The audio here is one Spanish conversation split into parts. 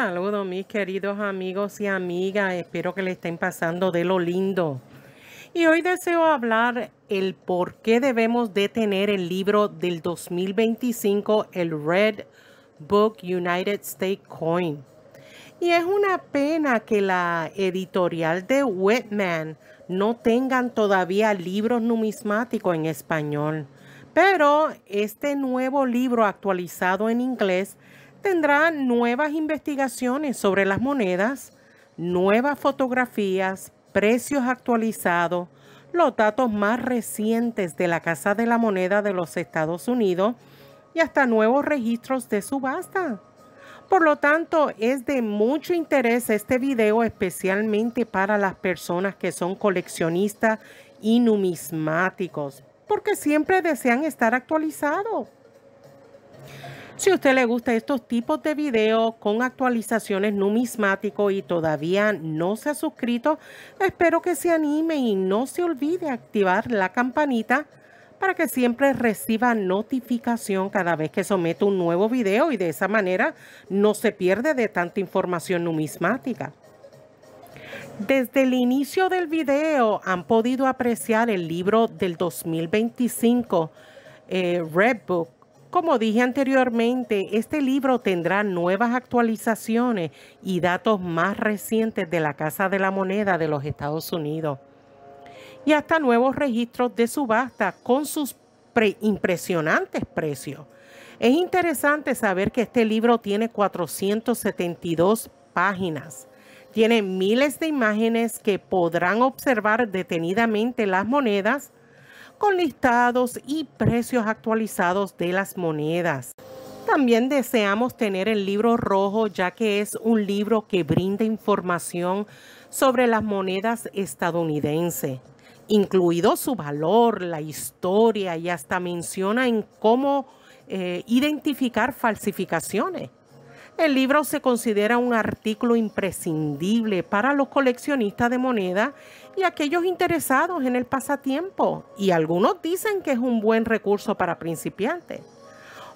Saludos mis queridos amigos y amigas, espero que le estén pasando de lo lindo. Y hoy deseo hablar el por qué debemos de tener el libro del 2025, el Red Book United States Coin. Y es una pena que la editorial de Whitman no tengan todavía libros numismáticos en español. Pero este nuevo libro actualizado en inglés tendrá nuevas investigaciones sobre las monedas, nuevas fotografías, precios actualizados, los datos más recientes de la Casa de la Moneda de los Estados Unidos y hasta nuevos registros de subasta. Por lo tanto, es de mucho interés este video, especialmente para las personas que son coleccionistas y numismáticos, porque siempre desean estar actualizados. Si usted le gusta estos tipos de videos con actualizaciones numismáticos y todavía no se ha suscrito, espero que se anime y no se olvide activar la campanita para que siempre reciba notificación cada vez que someto un nuevo video y de esa manera no se pierde de tanta información numismática. Desde el inicio del video han podido apreciar el libro del 2025, eh, Red Book, como dije anteriormente, este libro tendrá nuevas actualizaciones y datos más recientes de la Casa de la Moneda de los Estados Unidos y hasta nuevos registros de subasta con sus impresionantes precios. Es interesante saber que este libro tiene 472 páginas. Tiene miles de imágenes que podrán observar detenidamente las monedas con listados y precios actualizados de las monedas. También deseamos tener el libro rojo ya que es un libro que brinda información sobre las monedas estadounidenses, incluido su valor, la historia y hasta menciona en cómo eh, identificar falsificaciones. El libro se considera un artículo imprescindible para los coleccionistas de moneda y aquellos interesados en el pasatiempo, y algunos dicen que es un buen recurso para principiantes.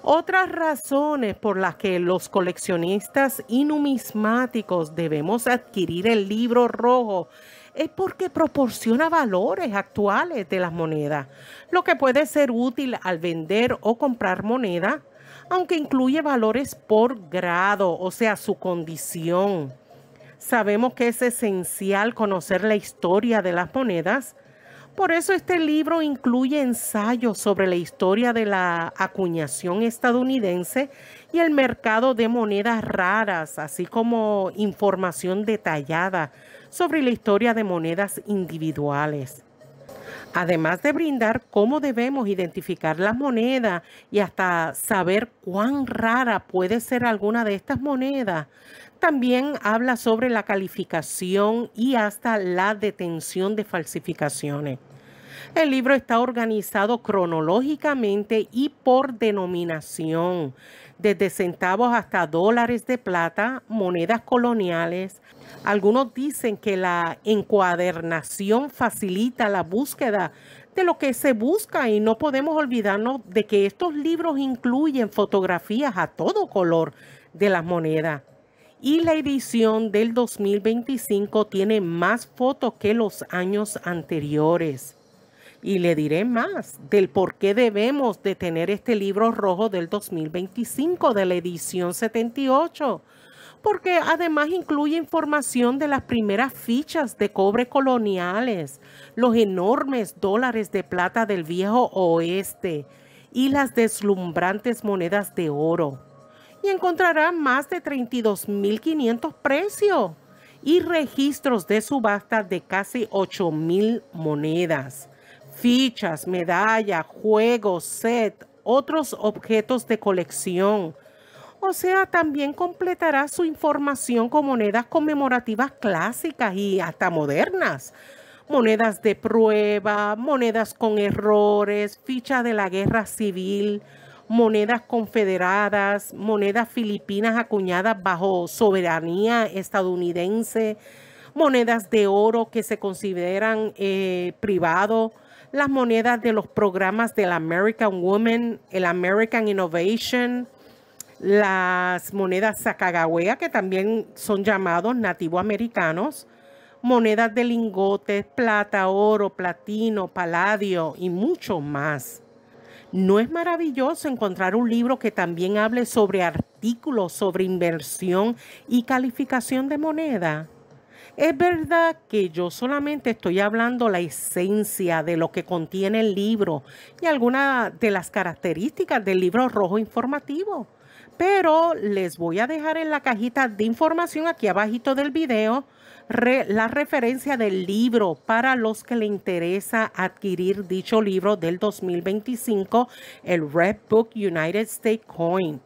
Otras razones por las que los coleccionistas y numismáticos debemos adquirir el libro rojo es porque proporciona valores actuales de las monedas, lo que puede ser útil al vender o comprar moneda aunque incluye valores por grado, o sea, su condición. Sabemos que es esencial conocer la historia de las monedas. Por eso este libro incluye ensayos sobre la historia de la acuñación estadounidense y el mercado de monedas raras, así como información detallada sobre la historia de monedas individuales. Además de brindar cómo debemos identificar las monedas y hasta saber cuán rara puede ser alguna de estas monedas, también habla sobre la calificación y hasta la detención de falsificaciones. El libro está organizado cronológicamente y por denominación, desde centavos hasta dólares de plata, monedas coloniales. Algunos dicen que la encuadernación facilita la búsqueda de lo que se busca y no podemos olvidarnos de que estos libros incluyen fotografías a todo color de las monedas. Y la edición del 2025 tiene más fotos que los años anteriores. Y le diré más del por qué debemos de tener este libro rojo del 2025 de la edición 78 porque además incluye información de las primeras fichas de cobre coloniales, los enormes dólares de plata del viejo oeste y las deslumbrantes monedas de oro. Y encontrará más de 32.500 precios y registros de subasta de casi 8.000 monedas fichas, medalla, juegos, set, otros objetos de colección. O sea, también completará su información con monedas conmemorativas clásicas y hasta modernas. Monedas de prueba, monedas con errores, fichas de la guerra civil, monedas confederadas, monedas filipinas acuñadas bajo soberanía estadounidense, monedas de oro que se consideran eh, privado, las monedas de los programas del American Woman, el American Innovation, las monedas sacagawea, que también son llamados nativoamericanos, monedas de lingotes, plata, oro, platino, paladio y mucho más. ¿No es maravilloso encontrar un libro que también hable sobre artículos, sobre inversión y calificación de moneda? Es verdad que yo solamente estoy hablando la esencia de lo que contiene el libro y algunas de las características del libro rojo informativo. Pero les voy a dejar en la cajita de información aquí abajito del video la referencia del libro para los que le interesa adquirir dicho libro del 2025, el Red Book United States Coin.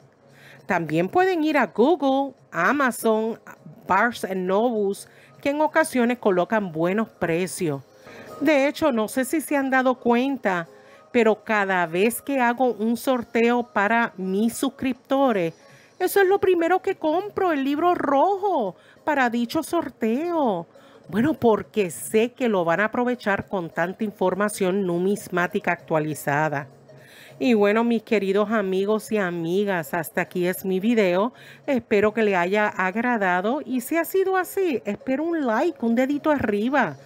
También pueden ir a Google, Amazon, Barnes Nobles que en ocasiones colocan buenos precios. De hecho, no sé si se han dado cuenta, pero cada vez que hago un sorteo para mis suscriptores, eso es lo primero que compro, el libro rojo para dicho sorteo. Bueno, porque sé que lo van a aprovechar con tanta información numismática actualizada. Y bueno, mis queridos amigos y amigas, hasta aquí es mi video. Espero que le haya agradado y si ha sido así, espero un like, un dedito arriba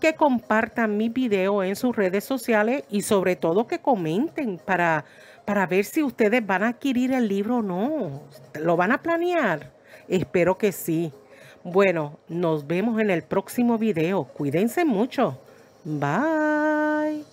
que compartan mi video en sus redes sociales y sobre todo que comenten para, para ver si ustedes van a adquirir el libro o no. ¿Lo van a planear? Espero que sí. Bueno, nos vemos en el próximo video. Cuídense mucho. Bye.